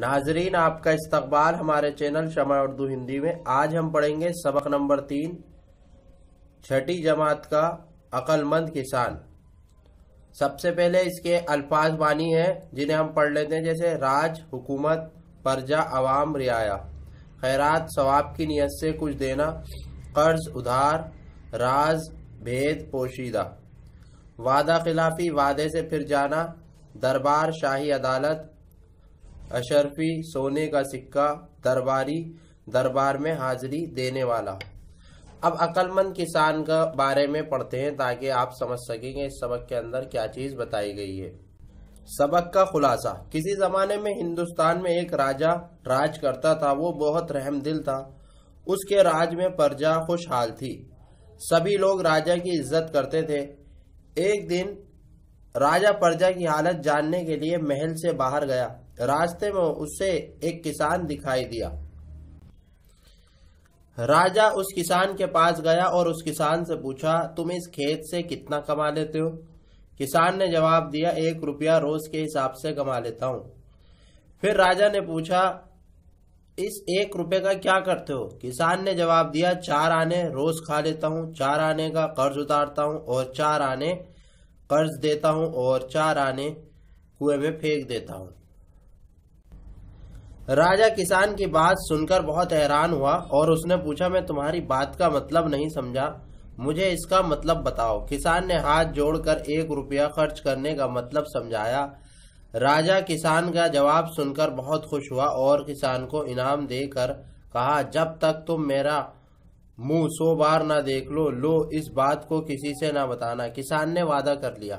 नाजरीन आपका इस्तकबाल हमारे चैनल शमा उर्दू हिंदी में आज हम पढ़ेंगे सबक नंबर तीन छठी जमात का अकलमंद किसान सबसे पहले इसके अल्फाज बानी हैं जिन्हें हम पढ़ लेते हैं जैसे राज हुकूमत परजा अवाम रियाया खैरात सवाब की नीयत से कुछ देना कर्ज उधार राज भेद पोशीदा वादा खिलाफी वादे से फिर जाना दरबार शाही अदालत अशरफी सोने का सिक्का दरबारी दरबार में हाजिरी देने वाला अब अक्लमंद किसान का बारे में पढ़ते हैं ताकि आप समझ सकें कि इस सबक के अंदर क्या चीज़ बताई गई है सबक का खुलासा किसी ज़माने में हिंदुस्तान में एक राजा राज करता था वो बहुत रहम दिल था उसके राज में प्रजा खुशहाल थी सभी लोग राजा की इज्जत करते थे एक दिन राजा प्रजा की हालत जानने के लिए महल से बाहर गया रास्ते में उसे एक किसान दिखाई दिया राजा उस किसान के पास गया और उस किसान से पूछा तुम इस खेत से कितना कमा लेते हो किसान ने जवाब दिया एक रुपया रोज के हिसाब से कमा लेता हूं फिर राजा ने पूछा इस एक रुपये का क्या करते हो किसान ने जवाब दिया चार आने रोज खा लेता हूँ चार आने का कर्ज उतारता हूँ और चार आने कर्ज देता हूँ और चार आने कुएं में फेंक देता हूँ राजा किसान की बात सुनकर बहुत हैरान हुआ और उसने पूछा मैं तुम्हारी बात का मतलब नहीं समझा मुझे इसका मतलब बताओ किसान ने हाथ जोड़कर एक रुपया खर्च करने का मतलब समझाया राजा किसान का जवाब सुनकर बहुत खुश हुआ और किसान को इनाम देकर कहा जब तक तुम मेरा मुंह सो बार ना देख लो लो इस बात को किसी से ना बताना किसान ने वादा कर लिया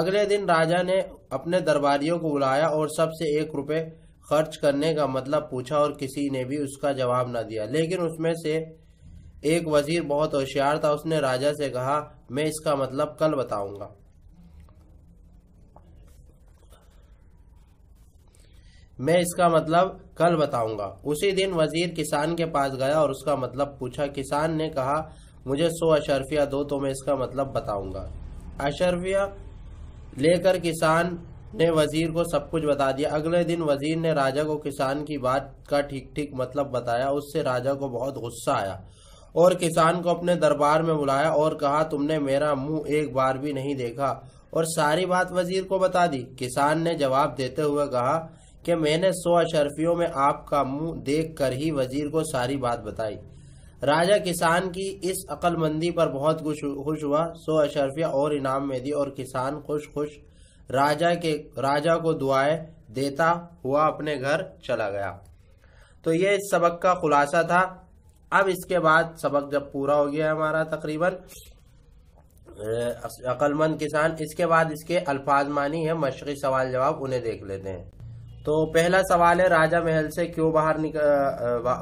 अगले दिन राजा ने अपने दरबारियों को बुलाया और सबसे एक रुपये खर्च करने का मतलब पूछा और किसी ने भी उसका जवाब ना दिया लेकिन उसमें से एक वजीर बहुत होशियार था उसने राजा से कहा मैं इसका मतलब कल बताऊंगा मैं इसका मतलब कल बताऊंगा उसी दिन वजीर किसान के पास गया और उसका मतलब पूछा किसान ने कहा मुझे सो अशरफिया दो तो मैं इसका मतलब बताऊंगा अशरफिया लेकर किसान ने वजीर को सब कुछ बता दिया अगले दिन वजीर ने राजा को किसान की बात का ठीक ठीक मतलब बताया उससे राजा को बहुत गुस्सा आया और किसान को अपने दरबार में बुलाया और कहा तुमने मेरा मुंह एक बार भी नहीं देखा और सारी बात वजीर को बता दी किसान ने जवाब देते हुए कहा कि मैंने सौ अशरफियों में आपका मुंह देखकर ही वजीर को सारी बात बताई राजा किसान की इस अक्लमंदी पर बहुत खुश हुआ सो अशरफिया और इनाम में दी और किसान खुश खुश राजा के राजा को दुआएं देता हुआ अपने घर चला गया तो ये इस सबक का खुलासा था अब इसके बाद सबक जब पूरा हो गया हमारा तकरीबन अक्लमंद किसान इसके बाद इसके अल्फाज मानी है मशरी सवाल जवाब उन्हें देख लेते हैं तो पहला सवाल है राजा महल से क्यों बाहर निक,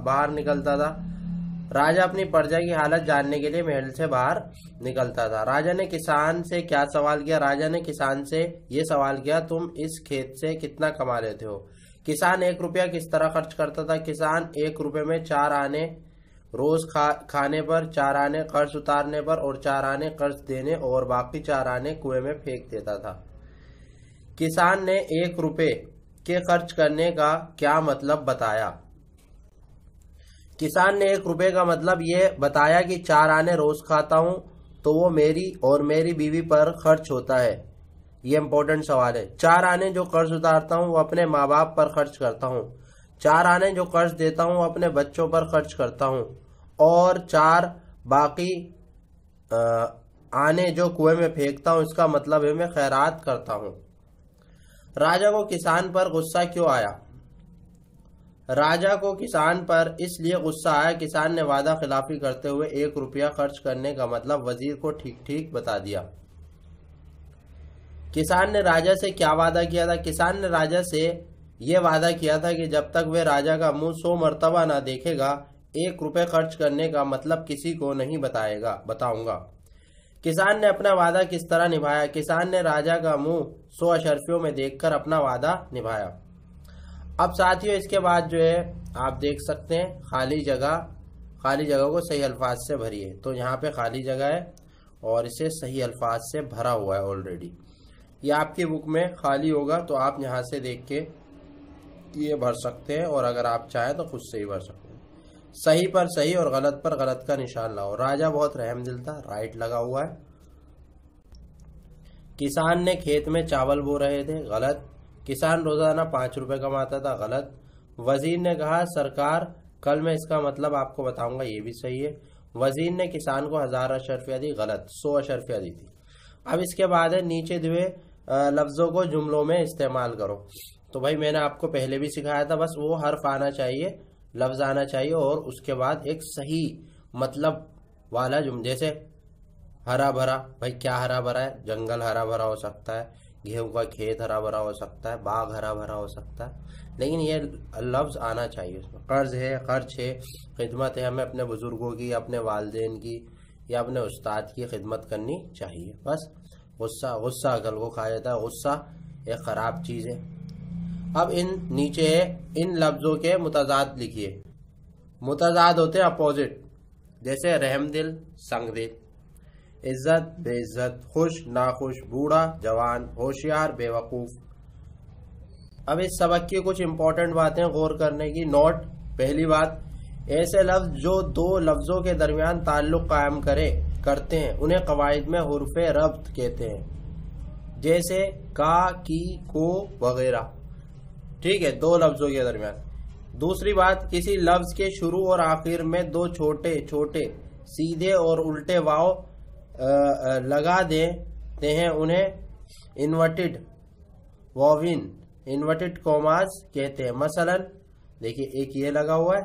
बाहर निकलता था राजा अपनी प्रजा की हालत जानने के लिए महल से बाहर निकलता था राजा ने किसान से क्या सवाल किया राजा ने किसान से ये सवाल किया तुम इस खेत से कितना कमा लेते हो किसान एक रुपया किस तरह खर्च करता था किसान एक रुपये में चार आने रोज खा खाने पर चार आने कर्ज उतारने पर और चार आने कर्ज देने और बाकी चार आने कुएं में फेंक देता था किसान ने एक रुपये के खर्च करने का क्या मतलब बताया किसान ने एक रुपए का मतलब ये बताया कि चार आने रोज खाता हूं तो वो मेरी और मेरी बीवी पर खर्च होता है ये इम्पोर्टेंट सवाल है चार आने जो कर्ज उतारता हूँ वो अपने माँ बाप पर खर्च करता हूँ चार आने जो कर्ज देता हूँ अपने बच्चों पर खर्च करता हूँ और चार बाकी आ, आने जो कुएं में फेंकता हूँ इसका मतलब है मैं खैरात करता हूँ राजा को किसान पर गुस्सा क्यों आया राजा को किसान पर इसलिए गुस्सा आया किसान ने वादा खिलाफी करते हुए एक रुपया खर्च करने का मतलब वजीर को ठीक ठीक बता दिया किसान ने राजा से क्या वादा किया था किसान ने राजा से यह वादा किया था कि जब तक वे राजा का मुंह सो मरतबा ना देखेगा एक रुपये खर्च करने का मतलब किसी को नहीं बताएगा बताऊंगा किसान ने अपना वादा किस तरह निभाया किसान ने राजा का मुंह सो अशर्फियों में देखकर अपना वादा निभाया अब साथियों इसके बाद जो है आप देख सकते हैं खाली जगह खाली जगह को सही अल्फाज से भरिए तो यहाँ पे खाली जगह है और इसे सही अल्फाज से भरा हुआ है ऑलरेडी ये आपकी बुक में खाली होगा तो आप यहाँ से देख के ये भर सकते हैं और अगर आप चाहें तो खुद से ही भर सकते हैं सही पर सही और गलत पर गलत का निशान लाओ राजा बहुत रहम दिल था राइट लगा हुआ है किसान ने खेत में चावल बो रहे थे गलत किसान रोजाना पांच रुपए कमाता था गलत वजीर ने कहा सरकार कल मैं इसका मतलब आपको बताऊंगा ये भी सही है वजीर ने किसान को हजार अशरफिया दी गलत सौ अशरफिया दी थी अब इसके बाद है नीचे दुए लफ्जों को जुमलों में इस्तेमाल करो तो भाई मैंने आपको पहले भी सिखाया था बस वो हर्फ आना चाहिए लफ्ज़ आना चाहिए और उसके बाद एक सही मतलब वाला जुम जैसे हरा भरा भाई क्या हरा भरा है जंगल हरा भरा हो सकता है गेहूं का खेत हरा भरा हो सकता है बाग हरा भरा हो सकता है लेकिन ये लफ्ज़ आना चाहिए उसमें कर्ज है खर्च है खिदमत है हमें अपने बुज़ुर्गों की अपने वालदेन की या अपने उस्ताद की खिदमत करनी चाहिए बस गुस्सा गुस्सा अकल को खा जाता है गुस्सा एक ख़राब चीज़ है अब इन नीचे इन लफ्ज़ों के मुताजाद लिखिए मुतजाद होते हैं अपोजिट जैसे रहम दिल संग दिल इज्जत बेइज्जत खुश नाखुश बूढ़ा जवान होशियार बेवकूफ़ अब इस सबक की कुछ इंपॉर्टेंट बातें गौर करने की नोट पहली बात ऐसे लफ्ज जो दो लफ्ज़ों के दरमियान ताल्लुक कायम करे करते हैं उन्हें कवायद में हरफ रब्त कहते हैं जैसे का की को वगैरह ठीक है दो लफ्जों के दरमियान दूसरी बात किसी लफ्ज के शुरू और आखिर में दो छोटे छोटे सीधे और उल्टे वाव लगा देते हैं उन्हें इन्वर्टेड वॉविन इन्वर्टेड कॉमास कहते हैं मसलन देखिए एक ये लगा हुआ है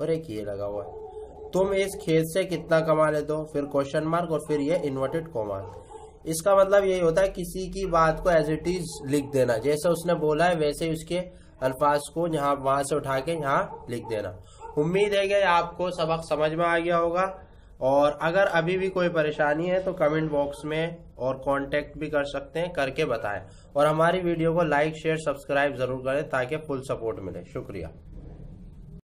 और एक ये लगा हुआ है तुम इस खेत से कितना कमा लेते हो फिर क्वेश्चन मार्क और फिर ये इन्वर्टेड कॉमाज इसका मतलब यही होता है किसी की बात को एज इट इज लिख देना जैसे उसने बोला है वैसे उसके अल्फाज को यहाँ वहां से उठा के यहाँ लिख देना उम्मीद है कि आपको सबक समझ में आ गया होगा और अगर अभी भी कोई परेशानी है तो कमेंट बॉक्स में और कांटेक्ट भी कर सकते हैं करके बताएं और हमारी वीडियो को लाइक शेयर सब्सक्राइब ज़रूर करें ताकि फुल सपोर्ट मिले शुक्रिया